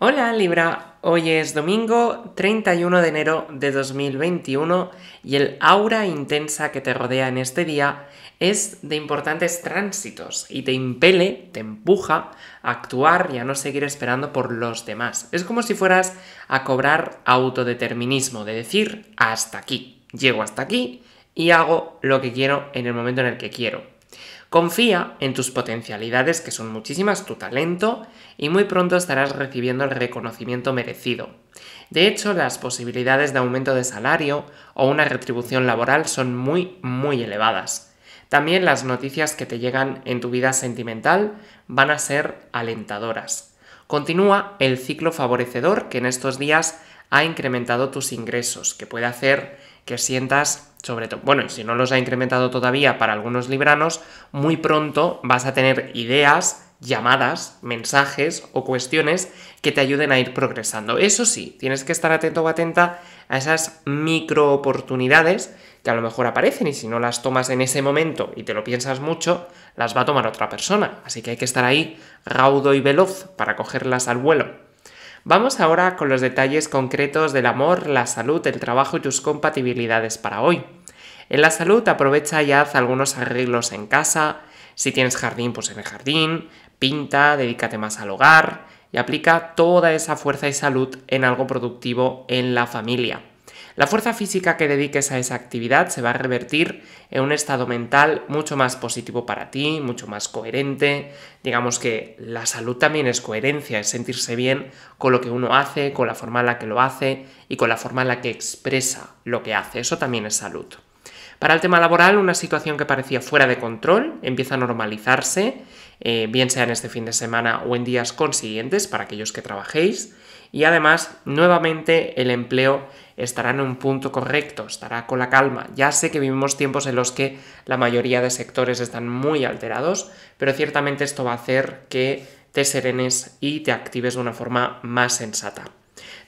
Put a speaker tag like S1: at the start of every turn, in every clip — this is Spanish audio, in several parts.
S1: Hola Libra, hoy es domingo 31 de enero de 2021 y el aura intensa que te rodea en este día es de importantes tránsitos y te impele, te empuja a actuar y a no seguir esperando por los demás. Es como si fueras a cobrar autodeterminismo, de decir hasta aquí, llego hasta aquí y hago lo que quiero en el momento en el que quiero. Confía en tus potencialidades, que son muchísimas, tu talento, y muy pronto estarás recibiendo el reconocimiento merecido. De hecho, las posibilidades de aumento de salario o una retribución laboral son muy, muy elevadas. También las noticias que te llegan en tu vida sentimental van a ser alentadoras. Continúa el ciclo favorecedor que en estos días ha incrementado tus ingresos, que puede hacer que sientas sobre todo, bueno, si no los ha incrementado todavía para algunos libranos, muy pronto vas a tener ideas, llamadas, mensajes o cuestiones que te ayuden a ir progresando. Eso sí, tienes que estar atento o atenta a esas micro oportunidades que a lo mejor aparecen y si no las tomas en ese momento y te lo piensas mucho, las va a tomar otra persona. Así que hay que estar ahí raudo y veloz para cogerlas al vuelo. Vamos ahora con los detalles concretos del amor, la salud, el trabajo y tus compatibilidades para hoy. En la salud aprovecha y haz algunos arreglos en casa, si tienes jardín, pues en el jardín, pinta, dedícate más al hogar y aplica toda esa fuerza y salud en algo productivo en la familia. La fuerza física que dediques a esa actividad se va a revertir en un estado mental mucho más positivo para ti, mucho más coherente. Digamos que la salud también es coherencia, es sentirse bien con lo que uno hace, con la forma en la que lo hace y con la forma en la que expresa lo que hace. Eso también es salud. Para el tema laboral, una situación que parecía fuera de control empieza a normalizarse, eh, bien sea en este fin de semana o en días consiguientes para aquellos que trabajéis y además nuevamente el empleo estará en un punto correcto, estará con la calma. Ya sé que vivimos tiempos en los que la mayoría de sectores están muy alterados, pero ciertamente esto va a hacer que te serenes y te actives de una forma más sensata.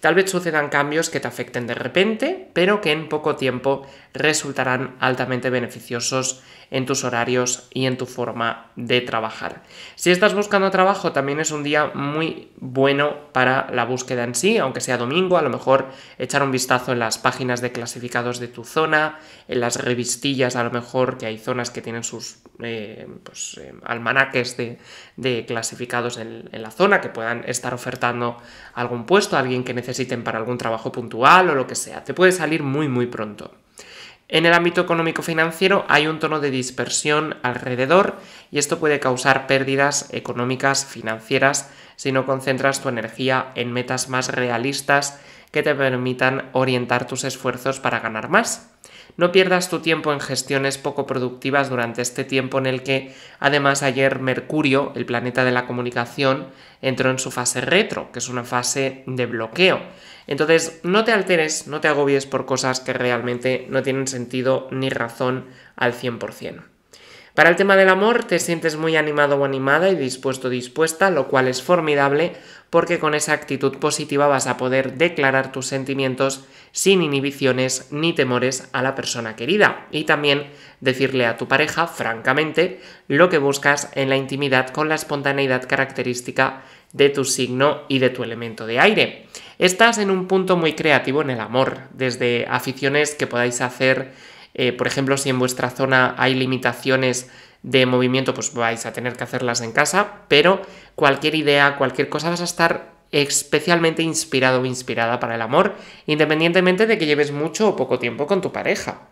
S1: Tal vez sucedan cambios que te afecten de repente, pero que en poco tiempo resultarán altamente beneficiosos en tus horarios y en tu forma de trabajar. Si estás buscando trabajo, también es un día muy bueno para la búsqueda en sí, aunque sea domingo, a lo mejor echar un vistazo en las páginas de clasificados de tu zona, en las revistillas, a lo mejor que hay zonas que tienen sus eh, pues, eh, almanaques de, clasificados en, la zona que puedan estar ofertando algún puesto, a alguien que necesiten para algún trabajo puntual o lo que sea. Te puede salir muy, muy pronto. En el ámbito económico-financiero hay un tono de dispersión alrededor y esto puede causar pérdidas económicas financieras si no concentras tu energía en metas más realistas que te permitan orientar tus esfuerzos para ganar más. No pierdas tu tiempo en gestiones poco productivas durante este tiempo en el que, además, ayer Mercurio, el planeta de la comunicación, entró en su fase retro, que es una fase de bloqueo. Entonces, no te alteres, no te agobies por cosas que realmente no tienen sentido ni razón al 100%. Para el tema del amor te sientes muy animado o animada y dispuesto o dispuesta, lo cual es formidable porque con esa actitud positiva vas a poder declarar tus sentimientos sin inhibiciones ni temores a la persona querida y también decirle a tu pareja francamente lo que buscas en la intimidad con la espontaneidad característica de tu signo y de tu elemento de aire. Estás en un punto muy creativo en el amor, desde aficiones que podáis hacer eh, por ejemplo, si en vuestra zona hay limitaciones de movimiento, pues vais a tener que hacerlas en casa, pero cualquier idea, cualquier cosa vas a estar especialmente inspirado o inspirada para el amor, independientemente de que lleves mucho o poco tiempo con tu pareja.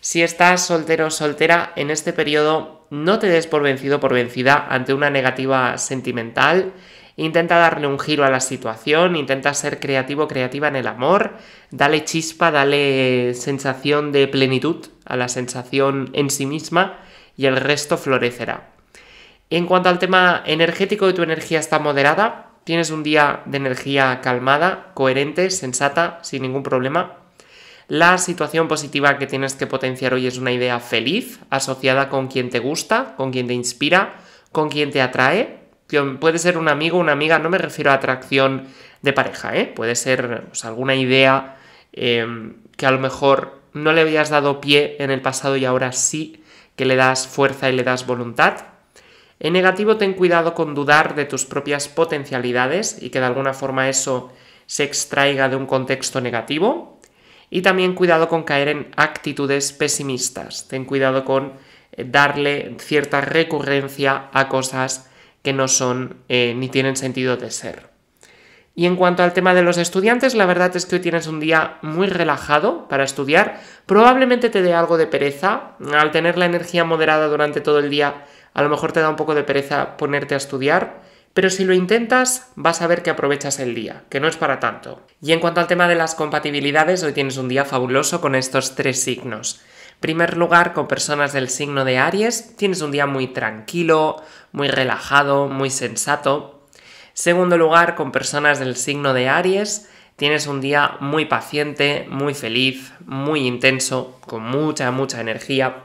S1: Si estás soltero o soltera en este periodo, no te des por vencido o por vencida ante una negativa sentimental, Intenta darle un giro a la situación, intenta ser creativo, creativa en el amor, dale chispa, dale sensación de plenitud a la sensación en sí misma y el resto florecerá. En cuanto al tema energético tu energía está moderada, tienes un día de energía calmada, coherente, sensata, sin ningún problema. La situación positiva que tienes que potenciar hoy es una idea feliz, asociada con quien te gusta, con quien te inspira, con quien te atrae puede ser un amigo, una amiga, no me refiero a atracción de pareja, ¿eh? puede ser alguna idea em, que a lo mejor no le habías dado pie en el pasado y ahora sí que le das fuerza y le das voluntad. En negativo, ten cuidado con dudar de tus propias potencialidades y que de alguna forma eso se extraiga de un contexto negativo. Y también cuidado con caer en actitudes pesimistas. Ten cuidado con eh, darle cierta recurrencia a cosas que no son eh, ni tienen sentido de ser. Y en cuanto al tema de los estudiantes, la verdad es que hoy tienes un día muy relajado para estudiar. Probablemente te dé algo de pereza. Al tener la energía moderada durante todo el día, a lo mejor te da un poco de pereza ponerte a estudiar. Pero si lo intentas, vas a ver que aprovechas el día, que no es para tanto. Y en cuanto al tema de las compatibilidades, hoy tienes un día fabuloso con estos tres signos. Primer lugar, con personas del signo de Aries, tienes un día muy tranquilo, muy relajado, muy sensato. Segundo lugar, con personas del signo de Aries, tienes un día muy paciente, muy feliz, muy intenso, con mucha, mucha energía.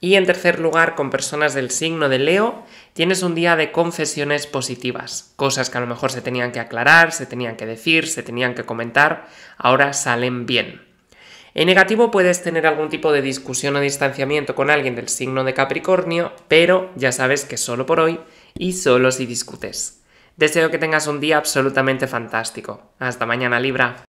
S1: Y en tercer lugar, con personas del signo de Leo, tienes un día de confesiones positivas, cosas que a lo mejor se tenían que aclarar, se tenían que decir, se tenían que comentar, ahora salen bien. En negativo puedes tener algún tipo de discusión o distanciamiento con alguien del signo de Capricornio, pero ya sabes que solo por hoy y solo si discutes. Deseo que tengas un día absolutamente fantástico. Hasta mañana Libra.